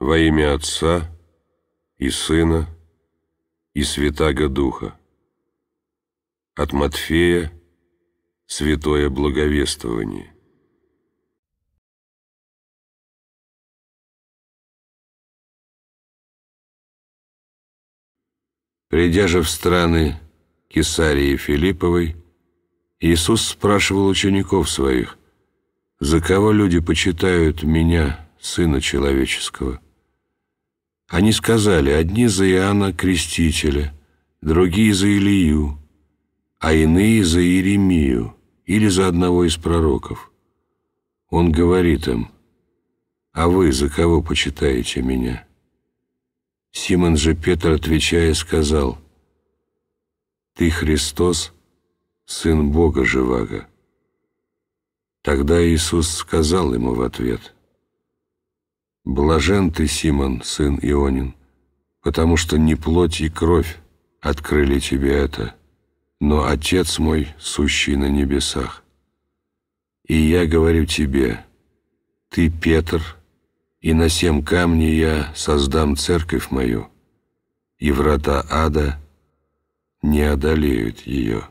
Во имя Отца и Сына и Святаго Духа. От Матфея Святое Благовествование. Придя же в страны Кесарии Филипповой, Иисус спрашивал учеников своих, «За кого люди почитают Меня, Сына Человеческого?» Они сказали, одни за Иоанна Крестителя, другие за Илию, а иные за Иеремию или за одного из пророков. Он говорит им, «А вы за кого почитаете меня?» Симон же Петр, отвечая, сказал, «Ты Христос, Сын Бога Живаго». Тогда Иисус сказал ему в ответ, — Блажен ты, Симон, сын Ионин, потому что не плоть и кровь открыли тебе это, но Отец мой, сущий на небесах. И я говорю тебе, ты Петр, и на сем камне я создам церковь мою, и врата ада не одолеют ее».